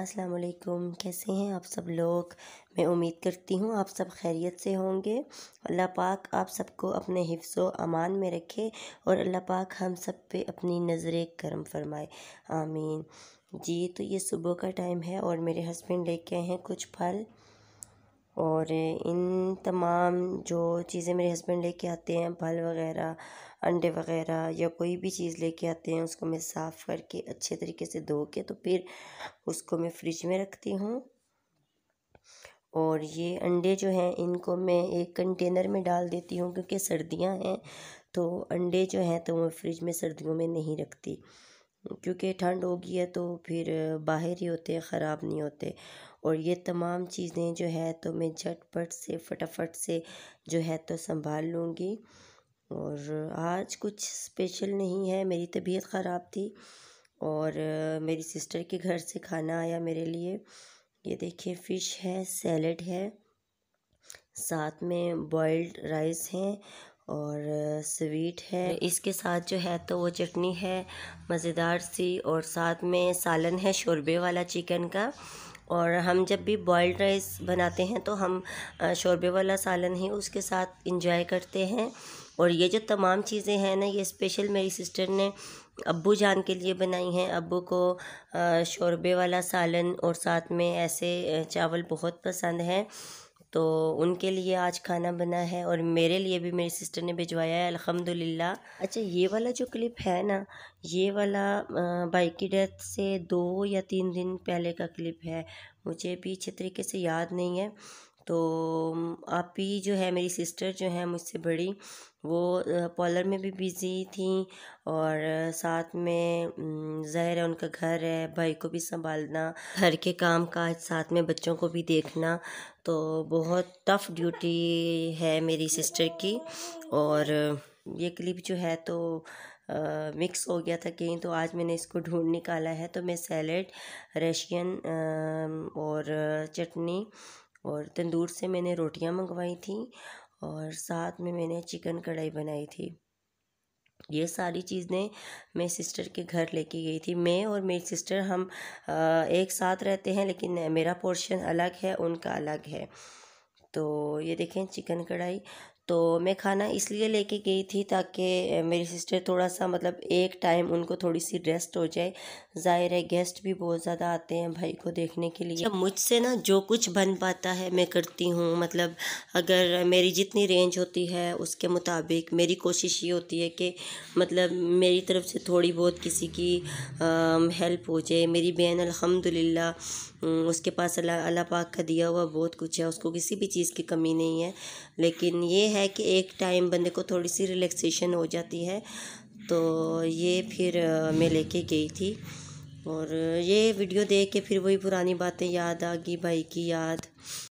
अस्सलाम वालेकुम कैसे हैं आप सब लोग मैं उम्मीद करती हूँ आप सब खैरियत से होंगे अल्लाह पाक आप सबको अपने हिफ्सो अमान में रखे और अल्लाह पाक हम सब पे अपनी नज़र करम फरमाए आमीन जी तो ये सुबह का टाइम है और मेरे हस्बैंड लेके आए हैं कुछ फल और इन तमाम जो चीज़ें मेरे हस्बैंड लेके आते हैं फल वगैरह अंडे वगैरह या कोई भी चीज़ लेके आते हैं उसको मैं साफ़ करके अच्छे तरीके से धो के तो फिर उसको मैं फ्रिज में रखती हूँ और ये अंडे जो हैं इनको मैं एक कंटेनर में डाल देती हूँ क्योंकि सर्दियाँ हैं तो अंडे जो हैं तो मैं फ्रिज में सर्दियों में नहीं रखती क्योंकि ठंड होगी है तो फिर बाहर ही होते हैं ख़राब नहीं होते और ये तमाम चीज़ें जो है तो मैं झटपट से फटाफट से जो है तो संभाल लूँगी और आज कुछ स्पेशल नहीं है मेरी तबीयत ख़राब थी और मेरी सिस्टर के घर से खाना आया मेरे लिए ये देखिए फ़िश है सैलड है साथ में बॉइल्ड राइस हैं और स्वीट है इसके साथ जो है तो वो चटनी है मज़ेदार सी और साथ में सालन है शोरबे वाला चिकन का और हम जब भी बॉयल्ड राइस बनाते हैं तो हम शोरबे वाला सालन ही उसके साथ इंजॉय करते हैं और ये जो तमाम चीज़ें हैं ना ये स्पेशल मेरी सिस्टर ने अब्बू जान के लिए बनाई हैं अब्बू को शोरबे वाला सालन और साथ में ऐसे चावल बहुत पसंद हैं तो उनके लिए आज खाना बना है और मेरे लिए भी मेरी सिस्टर ने भिजवाया है अल्हम्दुलिल्लाह अच्छा ये वाला जो क्लिप है ना ये वाला भाई की डेथ से दो या तीन दिन पहले का क्लिप है मुझे भी अच्छे तरीके से याद नहीं है तो आप ही जो है मेरी सिस्टर जो है मुझसे बड़ी वो पॉलर में भी बिज़ी थी और साथ में ज़ाहिर है उनका घर है भाई को भी संभालना घर के काम काज साथ में बच्चों को भी देखना तो बहुत टफ़ ड्यूटी है मेरी सिस्टर की और ये क्लिप जो है तो मिक्स हो गया था कहीं तो आज मैंने इसको ढूंढ निकाला है तो मैं सैलेड रशियन और चटनी और तंदूर से मैंने रोटियां मंगवाई थी और साथ में मैंने चिकन कढ़ाई बनाई थी ये सारी चीज़ें मैं सिस्टर के घर लेके गई थी मैं और मेरी सिस्टर हम एक साथ रहते हैं लेकिन मेरा पोर्शन अलग है उनका अलग है तो ये देखें चिकन कढ़ाई तो मैं खाना इसलिए लेके गई थी ताकि मेरी सिस्टर थोड़ा सा मतलब एक टाइम उनको थोड़ी सी रेस्ट हो जाए ज़ाहिर है गेस्ट भी बहुत ज़्यादा आते हैं भाई को देखने के लिए अच्छा, मुझसे ना जो कुछ बन पाता है मैं करती हूँ मतलब अगर मेरी जितनी रेंज होती है उसके मुताबिक मेरी कोशिश ये होती है कि मतलब मेरी तरफ से थोड़ी बहुत किसी की हेल्प हो जाए मेरी बहन अलहमदिल्ला उसके पास अल्लाह पाक का दिया हुआ बहुत कुछ है उसको किसी भी चीज़ की कमी नहीं है लेकिन ये है है कि एक टाइम बंदे को थोड़ी सी रिलैक्सेशन हो जाती है तो ये फिर मैं लेके गई थी और ये वीडियो देख के फिर वही पुरानी बातें याद आ गई भाई की याद